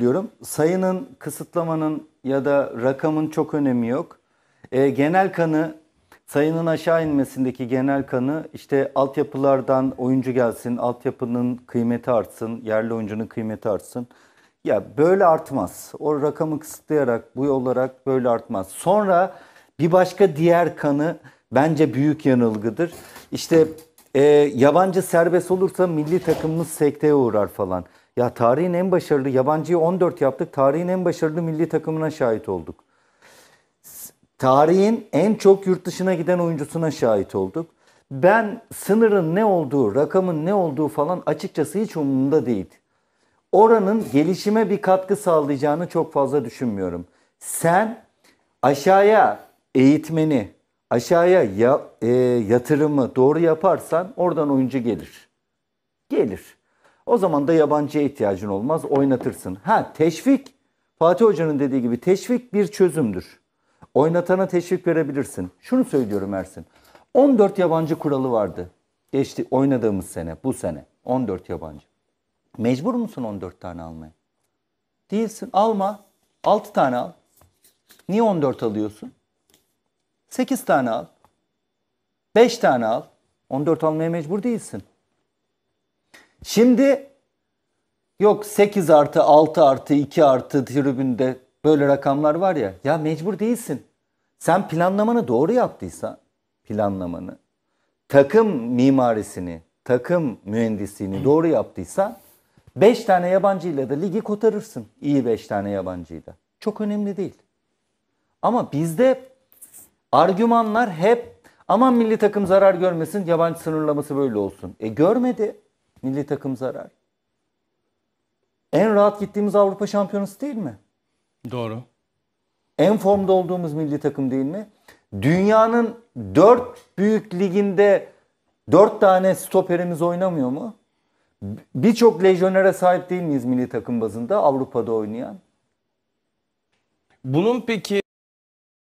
diyorum. Sayının, kısıtlamanın ya da rakamın çok önemi yok. E, genel kanı, sayının aşağı inmesindeki genel kanı işte altyapılardan oyuncu gelsin, altyapının kıymeti artsın, yerli oyuncunun kıymeti artsın. Ya böyle artmaz. O rakamı kısıtlayarak, bu olarak böyle artmaz. Sonra bir başka diğer kanı bence büyük yanılgıdır. İşte e, yabancı serbest olursa milli takımımız sekteye uğrar falan. Ya tarihin en başarılı, yabancıyı 14 yaptık, tarihin en başarılı milli takımına şahit olduk. Tarihin en çok yurt dışına giden oyuncusuna şahit olduk. Ben sınırın ne olduğu, rakamın ne olduğu falan açıkçası hiç umurumda değil. Oranın gelişime bir katkı sağlayacağını çok fazla düşünmüyorum. Sen aşağıya eğitmeni, aşağıya ya, e, yatırımı doğru yaparsan oradan oyuncu gelir. Gelir. O zaman da yabancıya ihtiyacın olmaz. Oynatırsın. Ha teşvik. Fatih Hoca'nın dediği gibi teşvik bir çözümdür. Oynatana teşvik verebilirsin. Şunu söylüyorum Ersin. 14 yabancı kuralı vardı. Geçti oynadığımız sene, bu sene. 14 yabancı. Mecbur musun 14 tane almaya? Değilsin. Alma. 6 tane al. Niye 14 alıyorsun? 8 tane al. 5 tane al. 14 almaya mecbur değilsin. Şimdi yok 8 artı 6 artı 2 artı tribünde böyle rakamlar var ya. Ya mecbur değilsin. Sen planlamanı doğru yaptıysan planlamanı, takım mimarisini, takım mühendisliğini doğru yaptıysan 5 tane yabancıyla da ligi kotarırsın. İyi 5 tane yabancıyla. Çok önemli değil. Ama bizde argümanlar hep aman milli takım zarar görmesin, yabancı sınırlaması böyle olsun. E görmedi. Milli takım zarar. En rahat gittiğimiz Avrupa Şampiyonası değil mi? Doğru. En formda olduğumuz milli takım değil mi? Dünyanın dört büyük liginde dört tane stoperimiz oynamıyor mu? Birçok lejyonere sahip değil miyiz milli takım bazında Avrupa'da oynayan? Bunun peki